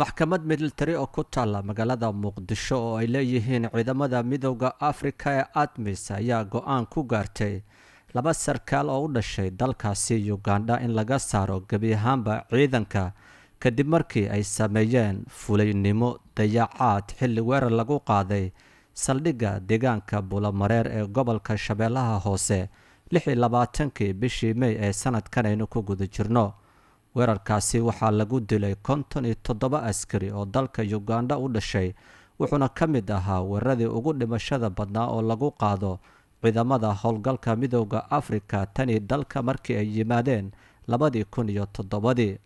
maxkamad mideltari oo ku taalla magaalada muqdisho oo ay leeyihiin ciidamada midooda afrika ee admis ayaa go-aan ku gaartay laba sarkaal oo u dhashay dalkaasi ugandha in laga saaro gebi ahaanba ciidanka kadib markii ay sameeyeen fulaynimo dayacaad xilli weerar lagu qaaday saldhigga deegaanka bulamareer ee gobolka shabeellaha hoose lix iyo labaatankii bishii mey ee sanadkan aynu ku guda jirno weerarkaasi waxaa lagu dilay konton iyo toddoba askari oo dalka uganda u dhashay wuxuuna ka mid ahaa weeradii ugu dhimashada badnaa oo lagu qaado ciidamada howlgalka midooda afrika tan iyo dalka markii ay yimaadeen labadii kun iyo toddobadii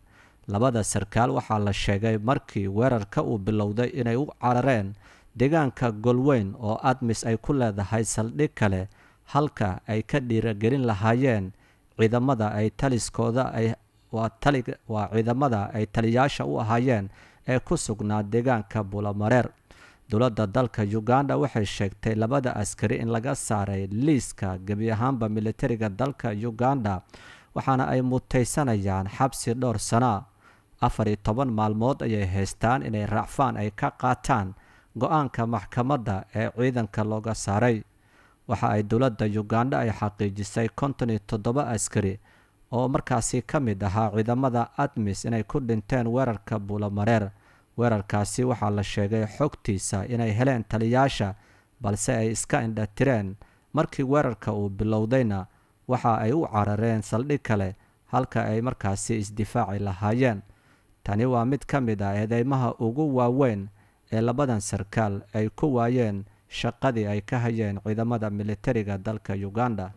labada sarkaal waxaa la sheegay markii weerarka uu bilowday inay u carareen deegaanka golweyn oo admis ay ku leedahay saldhig kale halka ay ka dhiiragelin lahaayeen ciidamada ay taliskooda ay waa ciidamada ay taliyaasha u ahaayeen ee ku sugnaa deegaanka bulamareer dowladda dalka uganda waxay sheegtay labada askari in laga saaray liiska gebi ahaanba militariga dalka uganda waxaana ay mutaysanayaan xabsi dhowr sanaa afar iyo toban maalmood ayay haystaan inay raacfaan ay ka qaataan go-aanka maxkamadda ee ciidanka looga saaray waxa ay dowladda uganda ay xaqiijisay konton iyo toddoba askari oo markaasi ka mid ahaa ciidamada admis inay ku dhinteen weerarka buulamareer weerarkaasi waxaa la sheegay xogtiisa inay heleen taliyaasha balse ay iska indhatireen markii weerarka uu bilowdayna waxa ay u carareen saldhig kale halka ay markaasi isdifaaci lahaayeen tani waa mid ka mid ah eedeymaha ugu waaweyn ee labadan sarkaal ay ku waayeen shaqadii ay ka hayeen ciidamada militariga dalka uganda